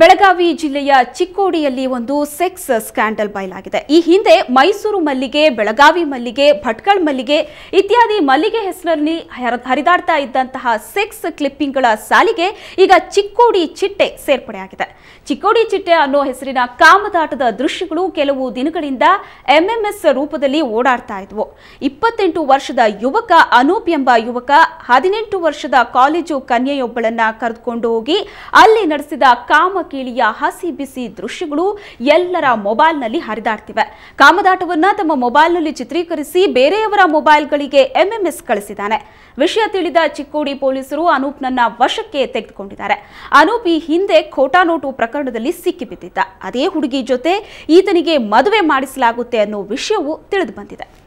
ಬೆಳಗಾವಿ ಜಿಲ್ಲೆಯ ಚಿಕ್ಕೋಡಿಯಲ್ಲಿ ಒಂದು sex scandal ಬಯಲಾಗಿದೆ ಈ ಹಿಂದೆ ಮೈಸೂರು ಮಲ್ಲಿಗೆ ಬೆಳಗಾವಿ ಮಲ್ಲಿಗೆ ಭಟ್ಕಳ್ ಮಲ್ಲಿಗೆ ಇತ್ಯಾದಿ ಮಲ್ಲಿಗೆ ಹೆಸರಲ್ಲಿ ಹರಿದಾಡ್ತಾ ಇದ್ದಂತಹ ಸೆಕ್ಸ್ ಕ್ಲಿಪ್ಪಿಂಗ್ಗಳ ಸಾಲಿಗೆ ಈಗ ಚಿಕ್ಕೋಡಿ ಚಿಟ್ಟೆ ಸೇರ್ಪಡೆಯಾಗಿದೆ ಚಿಕ್ಕೋಡಿ ಚಿಟ್ಟೆ ಅನ್ನೋ ಹೆಸರಿನ ಕಾಮದಾಟದ ದೃಶ್ಯಗಳು ಕೆಲವು ದಿನಗಳಿಂದ ಎಂಎಂಎಸ್ ರೂಪದಲ್ಲಿ ಓಡಾಡ್ತಾ ಇದ್ವು ಇಪ್ಪತ್ತೆಂಟು ವರ್ಷದ ಯುವಕ ಅನೂಪ್ ಎಂಬ ಯುವಕ ಹದಿನೆಂಟು ವರ್ಷದ ಕಾಲೇಜು ಕನ್ಯೆಯೊಬ್ಬಳನ್ನ ಕರೆದುಕೊಂಡು ಹೋಗಿ ಅಲ್ಲಿ ನಡೆಸಿದ ಕಾಮ ಕೇಳಿಯ ಹಸಿ ಬಿಸಿ ದೃಶ್ಯಗಳು ಎಲ್ಲರ ಮೊಬೈಲ್ನಲ್ಲಿ ಹರಿದಾಡ್ತಿವೆ ಕಾಮದಾಟವನ್ನ ತಮ್ಮ ಮೊಬೈಲ್ನಲ್ಲಿ ಚಿತ್ರೀಕರಿಸಿ ಬೇರೆಯವರ ಮೊಬೈಲ್ಗಳಿಗೆ ಎಂಎಂಎಸ್ ಕಳಿಸಿದ್ದಾನೆ ವಿಷಯ ತಿಳಿದ ಚಿಕ್ಕೋಡಿ ಪೊಲೀಸರು ಅನೂಪ್ನನ್ನ ವಶಕ್ಕೆ ತೆಗೆದುಕೊಂಡಿದ್ದಾರೆ ಅನೂಪ್ ಈ ಹಿಂದೆ ಖೋಟಾ ನೋಟು ಪ್ರಕರಣದಲ್ಲಿ ಸಿಕ್ಕಿಬಿದ್ದಿದ್ದ ಅದೇ ಹುಡುಗಿ ಜೊತೆ ಈತನಿಗೆ ಮದುವೆ ಮಾಡಿಸಲಾಗುತ್ತೆ ಅನ್ನೋ ವಿಷಯವು ತಿಳಿದು ಬಂದಿದೆ